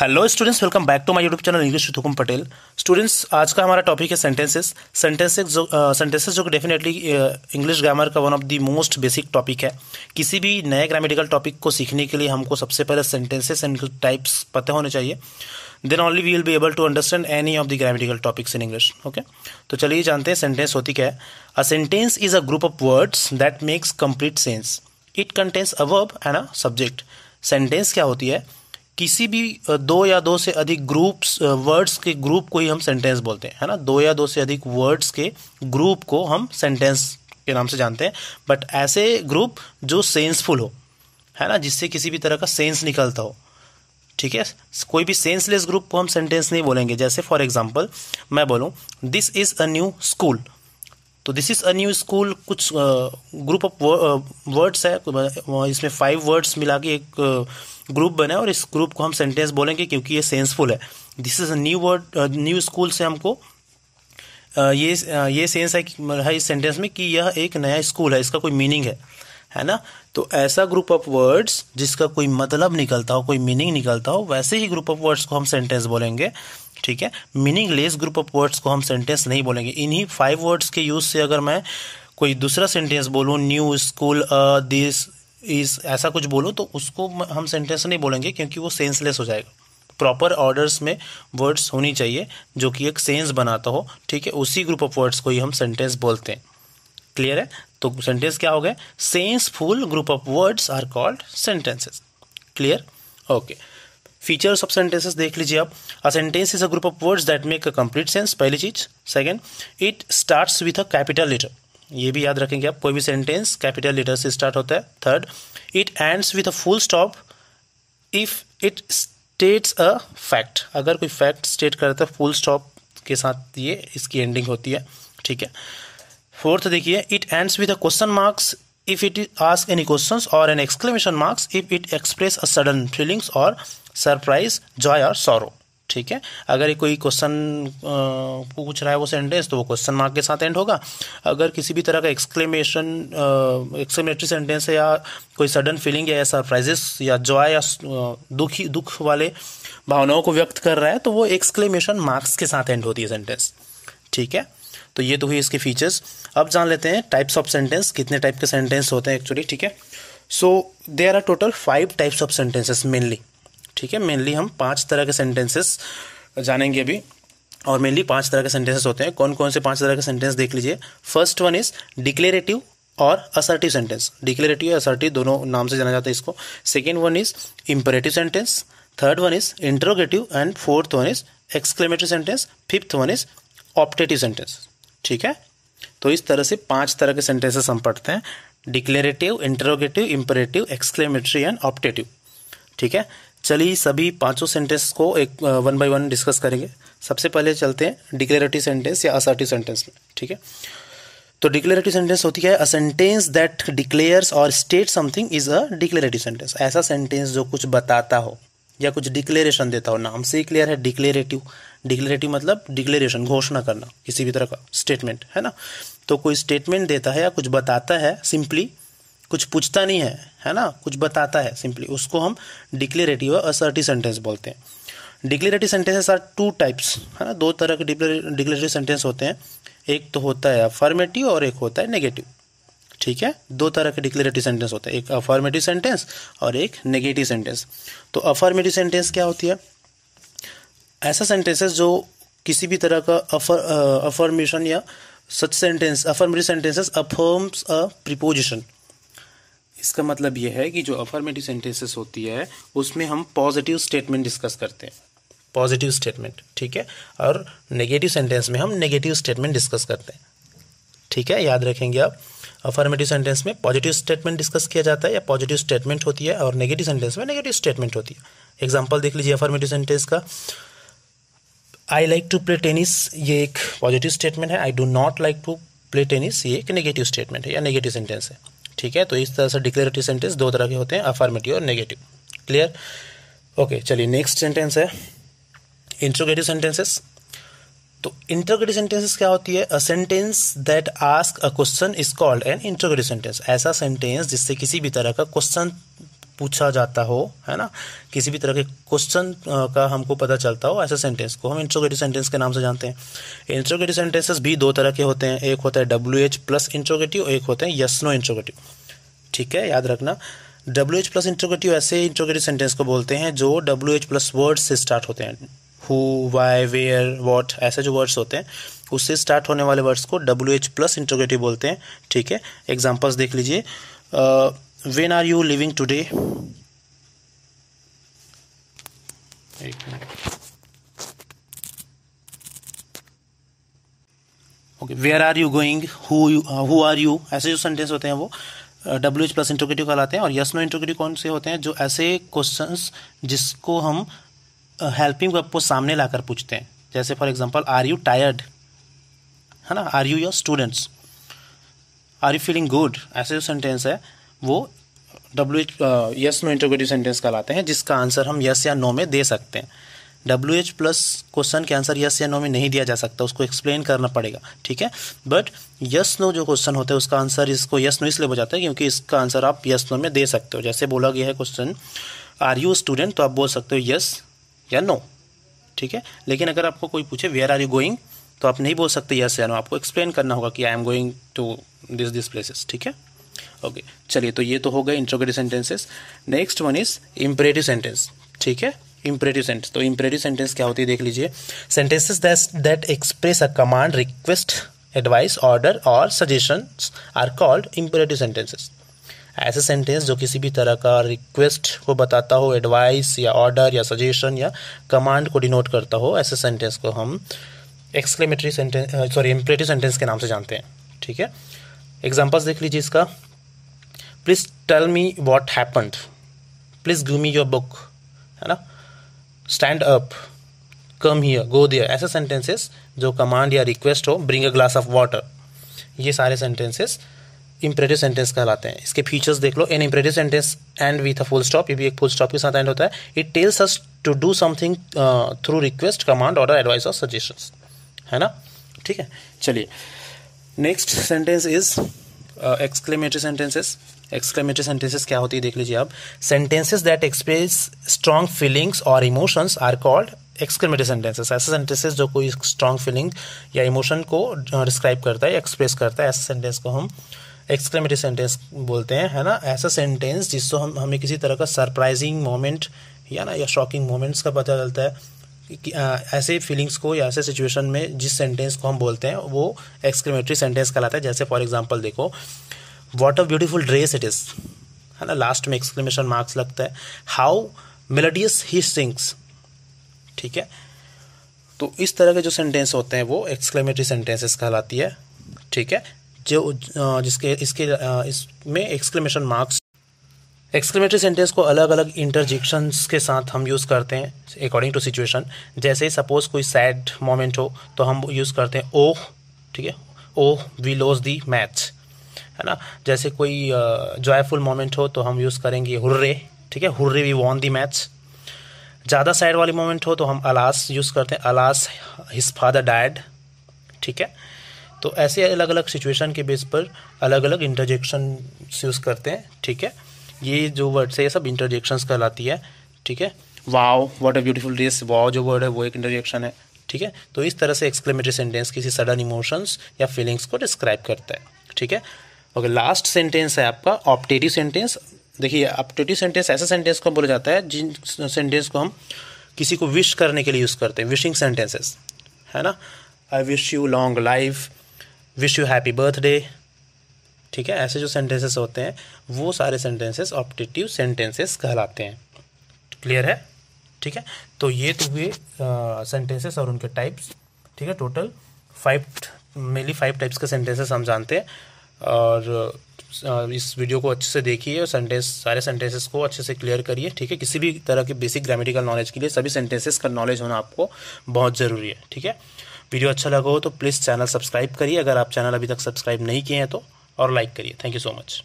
Hello students welcome back to my YouTube channel English with Hukum Patel students आज का हमारा topic है सेंटेंसेस सेंटेंसेस जो सेंटेंसेस जो कि डेफिनेटली इंग्लिश ग्रामर का one of the most basic topic है किसी भी नए ग्रामेटिकल टॉपिक को सीखने के लिए हमको सबसे पहले सेंटेंसेस एंड टाइप्स पता होने चाहिए then only we will be able to understand any of the grammatical topics in English okay तो चलिए जानते हैं सेंटेंस होती क्या है a sentence is a group of words that makes complete sense it contains a verb and a subject sentence क्या होती है किसी भी दो या दो से अधिक ग्रुप्स वर्ड्स के ग्रुप को ही हम सेंटेंस बोलते हैं है ना दो या दो से अधिक वर्ड्स के ग्रुप को हम सेंटेंस के नाम से जानते हैं बट ऐसे ग्रुप जो सेंसफुल हो है ना जिससे किसी भी तरह का सेंस निकलता हो ठीक है कोई भी सेंसलेस ग्रुप को हम सेंटेंस नहीं बोलेंगे जैसे फॉर एग्जाम्पल मैं बोलूँ this is a new school तो this is a new school कुछ ग्रुप ऑफ वर्ड्स है तो इसमें फाइव वर्ड्स मिला के एक ग्रुप बना है और इस ग्रुप को हम सेंटेंस बोलेंगे क्योंकि ये सेंसफुल है this is a new word new school से हमको ये ये सेंस है है इस सेंटेंस में कि यह एक नया स्कूल है इसका कोई मीनिंग है है ना तो ऐसा ग्रुप ऑफ वर्ड्स जिसका कोई मतलब निकलता हो कोई मीनिंग निकलता हो वैसे ही ग्रुप ऑफ वर्ड्स को हम सेंटेंस बोलेंगे ठीक है meaningless group of words को हम सेंटेंस नहीं बोलेंगे इन्हीं फाइव वर्ड्स के यूज़ से अगर मैं कोई दूसरा सेंटेंस बोलूँ न्यू स्कूल दिस इस ऐसा कुछ बोलूँ तो उसको हम सेंटेंस नहीं बोलेंगे क्योंकि वो सेंसलेस हो जाएगा प्रॉपर ऑर्डर्स में वर्ड्स होनी चाहिए जो कि एक सेंस बनाता हो ठीक है उसी ग्रुप ऑफ वर्ड्स को ही हम सेंटेंस बोलते हैं क्लियर है तो सेंटेंस क्या हो गए senseful group of words are called sentences clear okay features of sentences देख लीजिए आप a sentence is a group of words that make a complete sense पहली चीज second it starts with a capital letter ये भी याद रखेंगे आप कोई भी सेंटेंस कैपिटल लेटर से स्टार्ट होता है third it ends with a full stop if it states a fact अगर कोई फैक्ट स्टेट करता है फुल तो स्टॉप के साथ ये इसकी एंडिंग होती है ठीक है फोर्थ देखिए it ends with question marks if it ask any questions और an exclamation marks if it express a sudden feelings और सरप्राइज जॉय और सॉरो ठीक है अगर कोई क्वेश्चन पूछ रहा है वो सेंटेंस तो वो क्वेश्चन मार्क के साथ एंड होगा अगर किसी भी तरह का एक्सक्लेमेशन एक्सक्लेमेटरी सेंटेंस है या कोई सडन फीलिंग या सरप्राइजेस या जॉय या दुखी दुख वाले भावनाओं को व्यक्त कर रहा है तो वो एक्सक्लेमेशन मार्क्स के साथ एंड होती है सेंटेंस ठीक है तो ये तो हुई इसके फीचर्स अब जान लेते हैं टाइप्स ऑफ सेंटेंस कितने टाइप के सेंटेंस होते हैं एक्चुअली ठीक है so there are total five types of sentences mainly ठीक है मेनली हम पाँच तरह के सेंटेंसेस जानेंगे अभी और मेनली पाँच तरह के सेंटेंसेस होते हैं कौन कौन से पाँच तरह के सेंटेंस देख लीजिए फर्स्ट वन इज़ डिक्लेरेटिव और असर्टिव सेंटेंस डिक्लेरेटिव और असर्टिव दोनों नाम से जाना जाता है इसको second one is imperative sentence third one is interrogative and fourth one is exclamatory sentence fifth one is optative sentence ठीक है तो इस तरह से पांच तरह के सेंटेंसेस हम पढ़ते हैं declarative interrogative imperative exclamatory and optative ठीक है चलिए सभी पांचों सेंटेंस को एक वन बाय वन डिस्कस करेंगे सबसे पहले चलते हैं डिक्लेरेटिव सेंटेंस या असर्टिव सेंटेंस में ठीक है तो डिक्लेरेटिव सेंटेंस होती है अ सेंटेंस दैट डिक्लेयर्स और state something is a declarative sentence ऐसा सेंटेंस जो कुछ बताता हो या कुछ डिक्लेरेशन देता हो नाम से ही क्लियर है डिक्लेरेटिव डिक्लेरेटिव मतलब डिक्लेरेशन घोषणा करना किसी भी तरह का स्टेटमेंट है ना तो कोई स्टेटमेंट देता है या कुछ बताता है सिंपली कुछ पूछता नहीं है है ना कुछ बताता है सिंपली उसको हम डिक्लेरेटिव और असर्टिव सेंटेंस बोलते हैं declarative sentences are two types है ना दो तरह के डिक्लेरेटिव सेंटेंस होते हैं एक तो होता है अफॉर्मेटिव और एक होता है नेगेटिव ठीक है दो तरह के डिक्लेरेटिव सेंटेंस होते हैं एक अफॉर्मेटिव सेंटेंस और एक नेगेटिव सेंटेंस तो अफॉर्मेटिव सेंटेंस क्या होती है ऐसा सेंटेंसेस जो किसी भी तरह का अफर्मेशन या सच sentence affirmative sentences affirms a preposition इसका मतलब यह है कि जो अफर्मेटिव सेंटेंसेस होती है उसमें हम पॉजिटिव स्टेटमेंट डिस्कस करते हैं पॉजिटिव स्टेटमेंट ठीक है और नेगेटिव सेंटेंस में हम नेगेटिव स्टेटमेंट डिस्कस करते हैं ठीक है याद रखेंगे आप अफर्मेटिव सेंटेंस में पॉजिटिव स्टेटमेंट डिस्कस किया जाता है या पॉजिटिव स्टेटमेंट होती है और नेगेटिव सेंटेंस में नेगेटिव स्टेटमेंट होती है एग्जाम्पल देख लीजिए अफर्मेटिव सेंटेंस का I like to play tennis ये एक पॉजिटिव स्टेटमेंट है I do not like to play tennis ये एक नेगेटिव स्टेटमेंट है या नेगेटिव सेंटेंस है ठीक है तो इस तरह से डिक्लेरेटिव सेंटेंस दो तरह के होते हैं अफॉर्मेटिव और नेगेटिव क्लियर ओके चलिए नेक्स्ट सेंटेंस है इंट्रोगेटिव सेंटेंसेस तो इंट्रोगेटिव सेंटेंसेस क्या होती है a sentence that ask a question is called an interrogative sentence ऐसा सेंटेंस जिससे किसी भी तरह का क्वेश्चन पूछा जाता हो है ना किसी भी तरह के क्वेश्चन का हमको पता चलता हो ऐसे सेंटेंस को हम इंट्रोगेटिव सेंटेंस के नाम से जानते हैं इंट्रोगेटिव सेंटेंसेस भी दो तरह के होते हैं एक होता है डब्ल्यू एच प्लस इंट्रोगेटिव एक होते हैं यस नो इंट्रोगेटिव ठीक है याद रखना डब्ल्यू एच प्लस इंट्रोगेटिव ऐसे इंट्रोगेटिव सेंटेंस को बोलते हैं जो डब्ल्यू एच प्लस वर्ड से स्टार्ट होते हैं हु वाई वेयर वॉट ऐसे जो वर्ड्स होते हैं उससे स्टार्ट होने वाले वर्ड्स को डब्ल्यू एच प्लस इंट्रोगेटिव बोलते हैं ठीक है एग्जाम्पल्स देख लीजिए when are you living today एक minute okay where are you going who are you ऐसे जो सेंटेंस होते हैं वो डब्ल्यू एच प्लस इंटरग्रेटिव कहलाते हैं और यस नो इंटरग्रेटिव कौन से होते हैं जो ऐसे क्वेश्चंस जिसको हम हेल्पिंग uh, वर्ब को सामने लाकर पूछते हैं जैसे for example are you tired है ना are you your students are you feeling good ऐसे जो सेंटेंस है वो W H yes no interrogative sentence कहलाते हैं जिसका आंसर हम यस या नो में दे सकते हैं डब्ल्यू एच प्लस क्वेश्चन के आंसर यस या नो में नहीं दिया जा सकता उसको एक्सप्लेन करना पड़ेगा ठीक है बट यस नो जो क्वेश्चन होता है उसका आंसर इसको यस नो इसलिए हो जाता है क्योंकि इसका आंसर आप यस नो में दे सकते हो जैसे बोला गया है क्वेश्चन आर यू स्टूडेंट तो आप बोल सकते हो यस या नो ठीक है लेकिन अगर आपको कोई पूछे वेयर आर यू गोइंग तो आप नहीं बोल सकते यस या नो आपको एक्सप्लेन करना होगा कि I am going to this this places ठीक है ओके चलिए तो ये तो हो गए interrogative sentences next one is imperative sentence ठीक है इम्परेटिव सेंटेंस तो इम्परेटिव सेंटेंस क्या होती है देख लीजिए sentences that express a command request advice order और suggestion are called imperative sentences ऐसे सेंटेंस जो किसी भी तरह का रिक्वेस्ट को बताता हो एडवाइस या ऑर्डर या सजेशन या कमांड को डिनोट करता हो ऐसे सेंटेंस को हम exclamatory sentence sorry imperative sentence के नाम से जानते हैं ठीक है एग्जाम्पल्स देख लीजिए इसका please tell me what happened please give me your book है ना stand up come here go there ऐसे सेंटेंसेस जो कमांड या रिक्वेस्ट हो bring a glass of water ये सारे सेंटेंसेस इम्प्रेटिव सेंटेंस कहलाते हैं इसके फीचर्स देख लो an imperative sentence end with a full stop ये भी एक फुल स्टॉप के साथ एंड होता है it tells us to do something through request command order advice और सजेशंस है ना ठीक है चलिए next sentence is exclamatory sentences exclamatory sentences क्या होती है देख लीजिए आप sentences that express strong feelings और emotions are called exclamatory sentences ऐसे सेंटेंसेस जो कोई स्ट्रांग फीलिंग या इमोशन को डिस्क्राइब करता है एक्सप्रेस करता है ऐसे सेंटेंस को हम एक्सक्लेमेटरी सेंटेंस बोलते हैं है ना ऐसा सेंटेंस जिससे हम हमें किसी तरह का सरप्राइजिंग मोमेंट या ना या शॉकिंग मोमेंट्स का पता चलता है कि आ, ऐसे फीलिंग्स को या ऐसे सिचुएशन में जिस सेंटेंस को हम बोलते हैं वो एक्सक्लेमेटरी सेंटेंस कहलाता है जैसे फॉर एग्जांपल देखो what a beautiful dress it is है ना लास्ट में एक्सक्लेमेशन मार्क्स लगता है हाउ मेलोडियस ही सिंग्स ठीक है तो इस तरह के जो सेंटेंस होते हैं वो एक्सक्लेमेटरी सेंटेंसेस कहलाती है ठीक है जो जिसके इसके इसमें एक्सक्लेमेशन मार्क्स एक्सक्लेमेटरी सेंटेंस को अलग अलग इंटरजिक्शंस के साथ हम यूज़ करते हैं अकॉर्डिंग टू सिचुएशन जैसे ही सपोज कोई सैड मोमेंट हो तो हम यूज़ करते हैं ओह oh. ठीक है oh we lost the match है ना जैसे कोई जॉयफुल मोमेंट हो तो हम यूज़ करेंगे हुर्रे ठीक है hurray we won the match ज़्यादा सैड वाली मोमेंट हो तो हम अलास यूज़ करते हैं अलास हिज फादर डैड ठीक है तो ऐसे अलग अलग सिचुएशन के बेस पर अलग अलग इंटरजेक्शन यूज़ करते हैं ठीक है ये जो वर्ड्स है ये सब इंटरजेक्शंस कहलाती है ठीक है wow what a beautiful dress wow जो वर्ड है वो एक इंटरजेक्शन है ठीक है तो इस तरह से एक्सक्लेमेटरी सेंटेंस किसी सडन इमोशंस या फीलिंग्स को डिस्क्राइब करता है ठीक है ओके लास्ट सेंटेंस है आपका ऑप्टेटिव सेंटेंस देखिए ऑप्टेटिव सेंटेंस ऐसा सेंटेंस को बोला जाता है जिन सेंटेंस को हम किसी को विश करने के लिए यूज़ करते हैं विशिंग सेंटेंसेस है ना I wish you long life wish you happy birthday ठीक है ऐसे जो सेंटेंसेस होते हैं वो सारे सेंटेंसेस ऑप्टेटिव सेंटेंसेस कहलाते हैं क्लियर है ठीक है तो ये तो हुए सेंटेंसेस और उनके टाइप्स ठीक है total five mainly five types के सेंटेंसेस हम जानते हैं और इस वीडियो को अच्छे से देखिए और सेंटेंस सारे सेंटेंसेस को अच्छे से क्लियर करिए ठीक है किसी भी तरह के बेसिक ग्रामेटिकल नॉलेज के लिए सभी सेंटेंसेस का नॉलेज होना आपको बहुत ज़रूरी है ठीक है वीडियो अच्छा लगा हो तो प्लीज़ चैनल सब्सक्राइब करिए अगर आप चैनल अभी तक सब्सक्राइब नहीं किए हैं तो और लाइक करिए थैंक यू सो मच